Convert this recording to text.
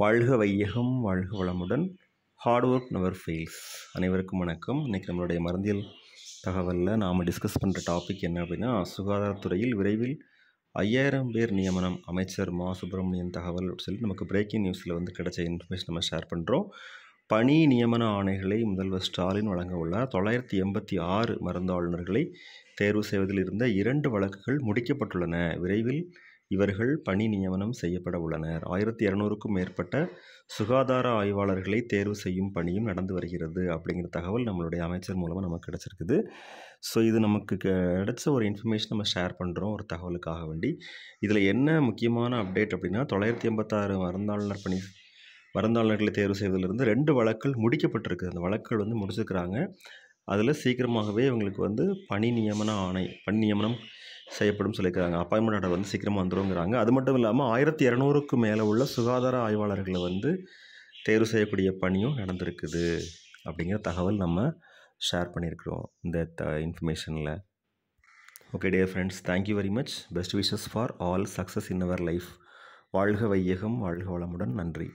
வாழ்க வையகம் வாழ்க வளமுடன் ஹார்ட் ஒர்க் நவர் ஃபெயில்ஸ் அனைவருக்கும் வணக்கம் இன்றைக்கி நம்மளுடைய மருந்தியல் தகவலில் நாம் டிஸ்கஸ் பண்ணுற டாபிக் என்ன அப்படின்னா சுகாதாரத்துறையில் விரைவில் ஐயாயிரம் பேர் நியமனம் அமைச்சர் மா சுப்பிரமணியன் தகவல் அப்படின்னு சொல்லி நமக்கு பிரேக்கிங் நியூஸில் வந்து கிடைச்ச இன்ஃபர்மேஷன் நம்ம ஷேர் பண்ணுறோம் பணி நியமன ஆணைகளை முதல்வர் ஸ்டாலின் வழங்க உள்ளார் தொள்ளாயிரத்தி எண்பத்தி ஆறு மருந்தாளுநர்களை தேர்வு செய்வதில் இருந்த இரண்டு வழக்குகள் முடிக்கப்பட்டுள்ளன விரைவில் இவர்கள் பணி நியமனம் செய்யப்பட உள்ளனர் ஆயிரத்தி இரநூறுக்கும் மேற்பட்ட சுகாதார ஆய்வாளர்களை தேர்வு செய்யும் பணியும் நடந்து வருகிறது அப்படிங்கிற தகவல் நம்மளுடைய அமைச்சர் மூலமாக நமக்கு கிடச்சிருக்குது ஸோ இது நமக்கு கிடச்ச ஒரு இன்ஃபர்மேஷன் நம்ம ஷேர் பண்ணுறோம் ஒரு தகவலுக்காக வேண்டி இதில் என்ன முக்கியமான அப்டேட் அப்படின்னா தொள்ளாயிரத்தி எண்பத்தாறு மருந்தாளர் பணி மருந்தாளர்களை தேர்வு செய்வதிலிருந்து ரெண்டு வழக்கள் முடிக்கப்பட்டிருக்கு அந்த வழக்குகள் வந்து முடிச்சிருக்கிறாங்க அதில் சீக்கிரமாகவே இவங்களுக்கு வந்து பணி நியமன ஆணை பணி நியமனம் செய்யப்படும் சொல்லியிருக்காங்க அப்பாயின்மெண்ட் ஆர்டர் வந்து சீக்கிரமாக வந்துடுங்கிறாங்க அது மட்டும் இல்லாமல் ஆயிரத்தி இரநூறுக்கு மேலே உள்ள சுகாதார ஆய்வாளர்களை வந்து தேர்வு செய்யக்கூடிய பணியும் நடந்திருக்குது அப்படிங்கிற தகவல் நம்ம ஷேர் பண்ணியிருக்கிறோம் இந்த த இன்ஃபர்மேஷனில் okay dear friends thank you very much best wishes for all success in our life வாழ்க வையகம் வாழ்க வளமுடன் நன்றி